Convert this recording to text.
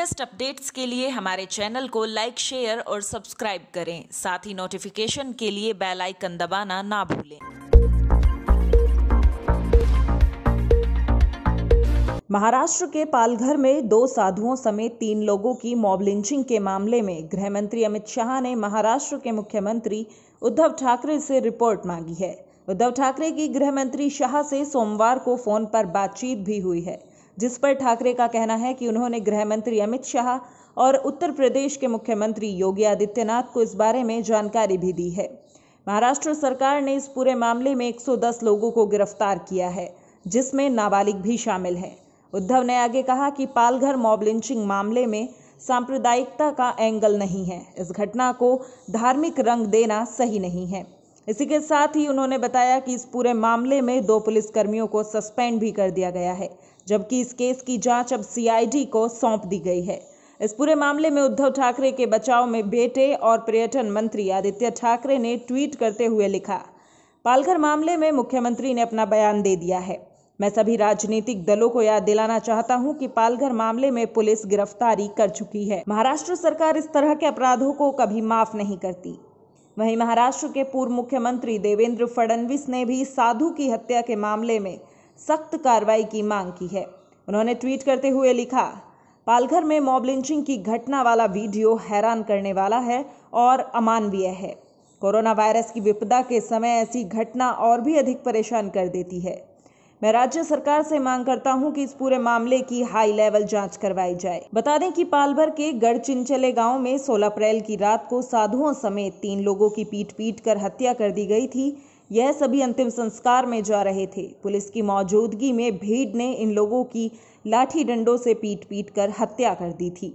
latest updates के लिए हमारे चैनल को लाइक शेयर और सब्सक्राइब करें साथ ही नोटिफिकेशन के लिए बेल आइकन दबाना ना भूलें महाराष्ट्र के पालघर में दो साधुओं समेत तीन लोगों की मॉब लिंचिंग के मामले में गृह मंत्री अमित शाह ने महाराष्ट्र के मुख्यमंत्री उद्धव ठाकरे से रिपोर्ट मांगी है उद्धव ठाकरे की गृह मंत्री शाह से सोमवार को फोन पर बातचीत भी हुई है जिस पर ठाकरे का कहना है कि उन्होंने गृह मंत्री अमित शाह और उत्तर प्रदेश के मुख्यमंत्री योगी आदित्यनाथ को इस बारे में जानकारी भी दी है महाराष्ट्र सरकार ने इस पूरे मामले में 110 लोगों को गिरफ्तार किया है जिसमें नाबालिग भी शामिल हैं उद्धव ने आगे कहा कि पालघर मॉब लिंचिंग मामले में सांप्रदायिकता का एंगल नहीं है इस घटना को धार्मिक रंग देना सही नहीं है इसी के साथ ही उन्होंने बताया कि इस पूरे मामले में दो पुलिसकर्मियों को सस्पेंड भी कर दिया गया है जबकि इस केस की जांच अब सीआईडी को सौंप दी गई है इस पूरे मामले में उद्धव ठाकरे के बचाव में बेटे और पर्यटन मंत्री आदित्य ठाकरे ने ट्वीट करते हुए लिखा पालघर मामले में मुख्यमंत्री ने अपना बयान दे दिया है मैं सभी राजनीतिक दलों को याद दिलाना चाहता हूं कि पालघर मामले में पुलिस गिरफ्तारी कर चुकी है महाराष्ट्र सरकार इस तरह के अपराधों को कभी माफ नहीं करती वहीं महाराष्ट्र के पूर्व मुख्यमंत्री देवेंद्र फडणवीस ने भी साधु की हत्या के मामले में सख्त कार्रवाई की मांग की है उन्होंने ट्वीट करते हुए लिखा पालघर में मॉब लिंचिंग की घटना वाला वीडियो हैरान करने वाला है और अमानवीय है कोरोना वायरस की विपदा के समय ऐसी घटना और भी अधिक परेशान कर देती है मैं राज्य सरकार से मांग करता हूं कि इस पूरे मामले की हाई लेवल जांच करवाई जाए बता दें कि पालभर के गढ़चिंचले गांव में 16 अप्रैल की रात को साधुओं समेत तीन लोगों की पीट पीट कर हत्या कर दी गई थी यह सभी अंतिम संस्कार में जा रहे थे पुलिस की मौजूदगी में भीड़ ने इन लोगों की लाठी डंडों से पीट पीट कर हत्या कर दी थी